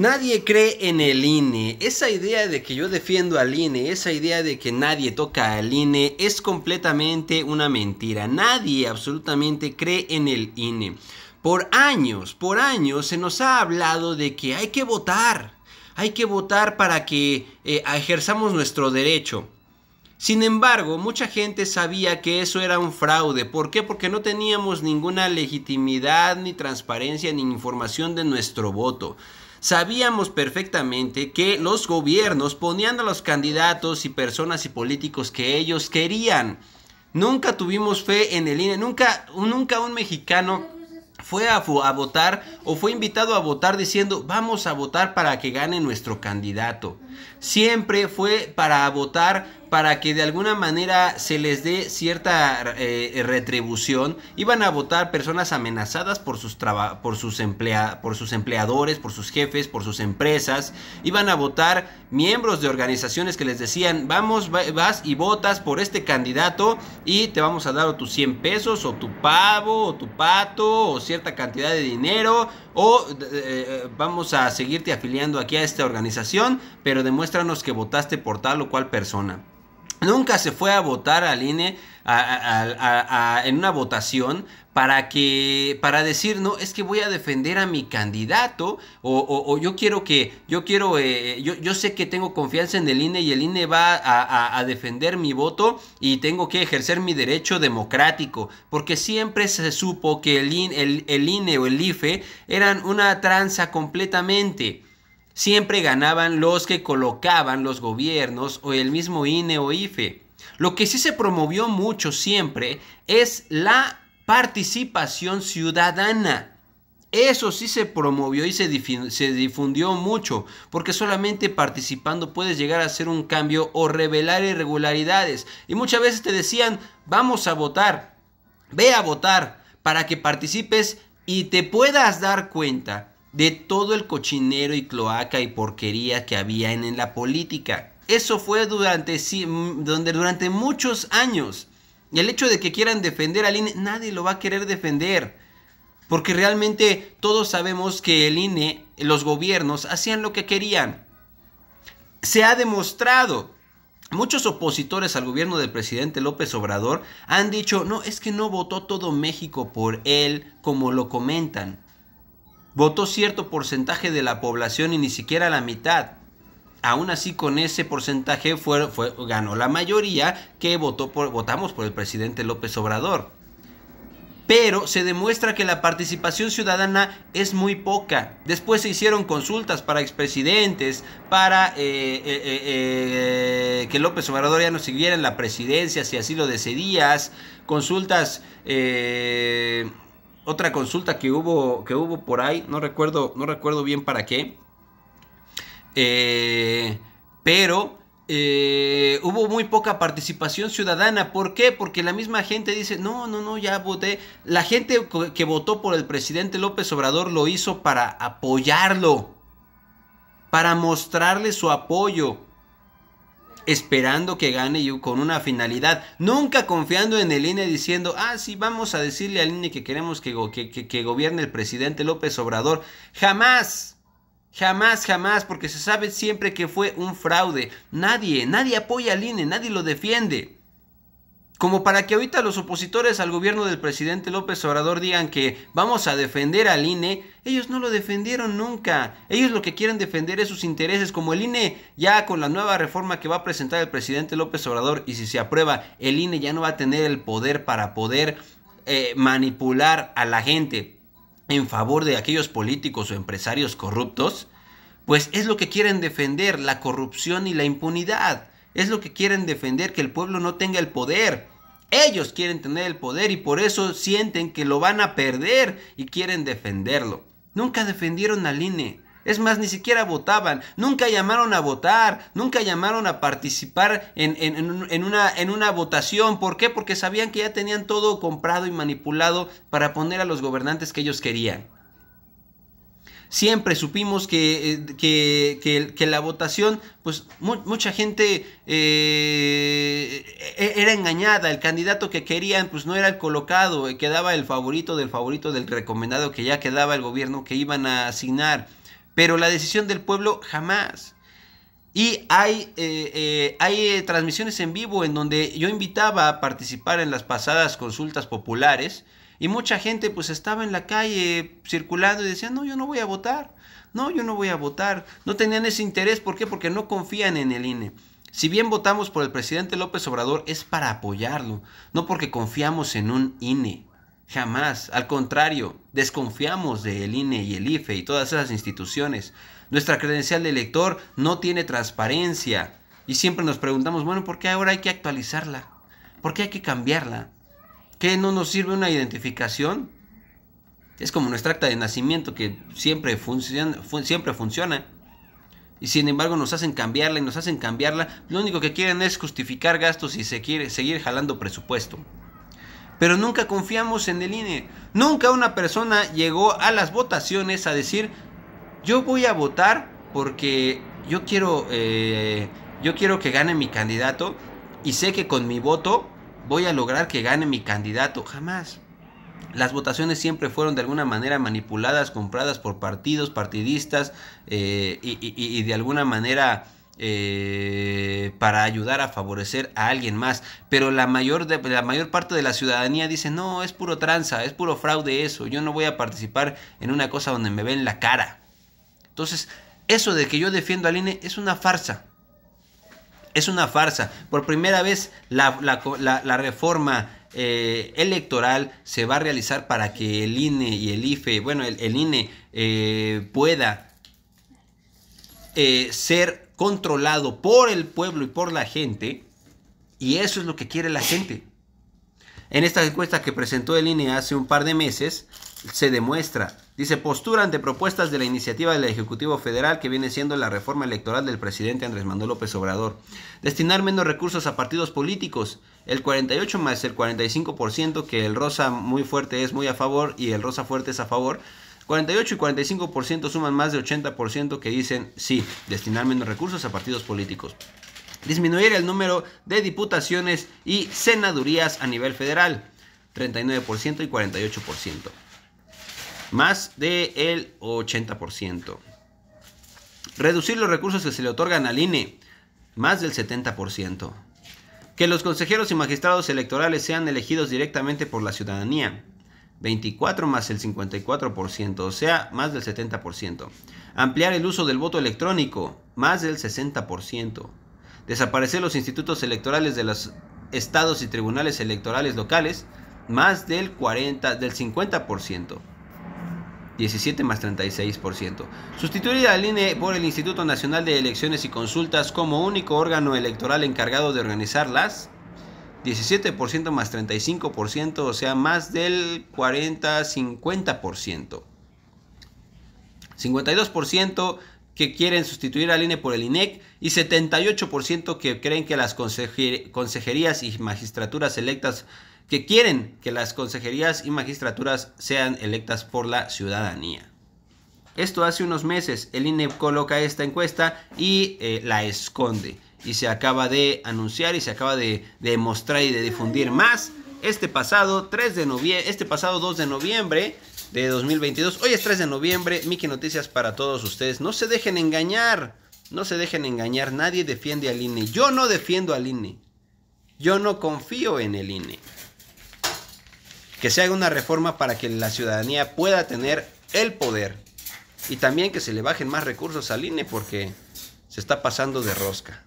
Nadie cree en el INE. Esa idea de que yo defiendo al INE, esa idea de que nadie toca al INE, es completamente una mentira. Nadie absolutamente cree en el INE. Por años, por años se nos ha hablado de que hay que votar. Hay que votar para que eh, ejerzamos nuestro derecho. Sin embargo, mucha gente sabía que eso era un fraude. ¿Por qué? Porque no teníamos ninguna legitimidad, ni transparencia, ni información de nuestro voto sabíamos perfectamente que los gobiernos ponían a los candidatos y personas y políticos que ellos querían. Nunca tuvimos fe en el INE, nunca, nunca un mexicano fue a, votar o fue invitado a votar diciendo vamos a votar para que gane nuestro candidato siempre fue para votar, para que de alguna manera se les dé cierta eh, retribución. Iban a votar personas amenazadas por sus, por, sus por sus empleadores, por sus jefes, por sus empresas. Iban a votar miembros de organizaciones que les decían, vamos, vas y votas por este candidato y te vamos a dar o tus 100 pesos, o tu pavo, o tu pato, o cierta cantidad de dinero, o eh, eh, vamos a seguirte afiliando aquí a esta organización, pero de demuéstranos que votaste por tal o cual persona. Nunca se fue a votar al INE en una votación para que para decir no es que voy a defender a mi candidato o, yo quiero que yo quiero eh, yo, sé que tengo confianza en el INE y el INE va a, defender mi voto y tengo que ejercer mi derecho democrático porque siempre se supo que el, el INE o el IFE eran una tranza completamente siempre ganaban los que colocaban los gobiernos o el mismo INE o IFE. Lo que sí se promovió mucho siempre es la participación ciudadana. Eso sí se promovió y se, se, difundió mucho, porque solamente participando puedes llegar a hacer un cambio o revelar irregularidades. Y muchas veces te decían, vamos a votar, ve a votar para que participes y te puedas dar cuenta de todo el cochinero y cloaca y porquería que había en, la política. Eso fue durante, sí, donde, durante muchos años. Y el hecho de que quieran defender al INE, nadie lo va a querer defender. Porque realmente todos sabemos que el INE, los gobiernos, hacían lo que querían. Se ha demostrado. Muchos opositores al gobierno del presidente López Obrador han dicho, no, es que no votó todo México por él como lo comentan. Votó cierto porcentaje de la población y ni siquiera la mitad. Aún así, con ese porcentaje fue, ganó la mayoría que votó por, votamos por el presidente López Obrador. Pero se demuestra que la participación ciudadana es muy poca. Después se hicieron consultas para expresidentes, para eh, eh, eh, que López Obrador ya no siguiera en la presidencia, si así lo decidías. Consultas otra consulta que hubo, que hubo por ahí, no recuerdo, no recuerdo bien para qué, eh, pero eh, hubo muy poca participación ciudadana. ¿Por qué? Porque la misma gente dice, no, no, no, ya voté. La gente que votó por el presidente López Obrador lo hizo para apoyarlo, para mostrarle su apoyo esperando que gane con una finalidad, nunca confiando en el INE diciendo, ah, sí, vamos a decirle al INE que queremos que, que, que gobierne el presidente López Obrador. Jamás. Jamás, jamás, porque se sabe siempre que fue un fraude. Nadie, nadie apoya al INE, nadie lo defiende como para que ahorita los opositores al gobierno del presidente López Obrador digan que vamos a defender al INE, ellos no lo defendieron nunca. Ellos lo que quieren defender es sus intereses, como el INE ya con la nueva reforma que va a presentar el presidente López Obrador y si se aprueba, el INE ya no va a tener el poder para poder eh, manipular a la gente en favor de aquellos políticos o empresarios corruptos, pues es lo que quieren defender, la corrupción y la impunidad. Es lo que quieren defender, que el pueblo no tenga el poder. Ellos quieren tener el poder y por eso sienten que lo van a perder y quieren defenderlo. Nunca defendieron al INE. Es más, ni siquiera votaban, nunca llamaron a votar, nunca llamaron a participar en, en, una, en, una, votación. ¿Por qué? Porque sabían que ya tenían todo comprado y manipulado para poner a los gobernantes que ellos querían siempre supimos eh, que, la votación, pues mucha gente eh, e, e, era engañada, el candidato que querían pues no era el colocado, eh, quedaba el favorito del favorito del recomendado que ya quedaba el gobierno que iban a asignar, pero la decisión del pueblo jamás. Y hay, hay transmisiones en vivo en donde yo invitaba a participar en las pasadas consultas populares y mucha gente pues estaba en la calle circulando y decía, no, yo no voy a votar, no, yo no voy a votar. No tenían ese interés, ¿por qué? Porque no confían en el INE. Si bien votamos por el presidente López Obrador es para apoyarlo, no porque confiamos en un INE. Jamás, al contrario, desconfiamos del INE y el IFE y todas esas instituciones. Nuestra credencial de elector no tiene transparencia y siempre nos preguntamos, bueno, ¿por qué ahora hay que actualizarla? ¿Por qué hay que cambiarla? ¿Qué no nos sirve una identificación? Es como nuestra acta de nacimiento que siempre, funciona, Y sin embargo nos hacen cambiarla y nos hacen cambiarla. Lo único que quieren es justificar gastos y seguir jalando presupuesto. Pero nunca confiamos en el INE. Nunca una persona llegó a las votaciones a decir, yo voy a votar porque yo quiero, eh, yo quiero que gane mi candidato y sé que con mi voto voy a lograr que gane mi candidato. Jamás. Las votaciones siempre fueron de alguna manera manipuladas, compradas por partidos, partidistas eh, y, de alguna manera eh, para ayudar a favorecer a alguien más. Pero la mayor, la mayor parte de la ciudadanía dice, no, es puro tranza, es puro fraude eso, yo no voy a participar en una cosa donde me ven la cara. Entonces, eso de que yo defiendo al INE es una farsa es una farsa. Por primera vez la, reforma eh, electoral se va a realizar para que el INE y el IFE, bueno, el, INE eh, pueda eh, ser controlado por el pueblo y por la gente. Y eso es lo que quiere la gente. En esta encuesta que presentó el INE hace un par de meses, se demuestra Dice, postura ante propuestas de la iniciativa del Ejecutivo Federal que viene siendo la reforma electoral del presidente Andrés Manuel López Obrador. Destinar menos recursos a partidos políticos. El 48 más el 45%, que el rosa muy fuerte es muy a favor y el rosa fuerte es a favor. 48 y 45% suman más de 80% que dicen sí, destinar menos recursos a partidos políticos. Disminuir el número de diputaciones y senadurías a nivel federal. 39% y 48% más del 80%. Reducir los recursos que se le otorgan al INE, más del 70%. Que los consejeros y magistrados electorales sean elegidos directamente por la ciudadanía, 24 más el 54%, o sea, más del 70%. Ampliar el uso del voto electrónico, más del 60%. Desaparecer los institutos electorales de los estados y tribunales electorales locales, más del 40 del 50%. 17 más 36%. Sustituir al INE por el Instituto Nacional de Elecciones y Consultas como único órgano electoral encargado de organizarlas. 17% más 35%, o sea, más del 40-50%. 52% que quieren sustituir al INE por el INEC y 78% que creen que las consejerías y magistraturas electas que quieren que las consejerías y magistraturas sean electas por la ciudadanía. Esto hace unos meses el INE coloca esta encuesta y eh, la esconde. Y se acaba de anunciar y se acaba de, mostrar y de difundir más este pasado 3 de este pasado 2 de noviembre de 2022. Hoy es 3 de noviembre, Miki Noticias para todos ustedes. No se dejen engañar, no se dejen engañar. Nadie defiende al INE. Yo no defiendo al INE. Yo no confío en el INE que se haga una reforma para que la ciudadanía pueda tener el poder y también que se le bajen más recursos al INE porque se está pasando de rosca.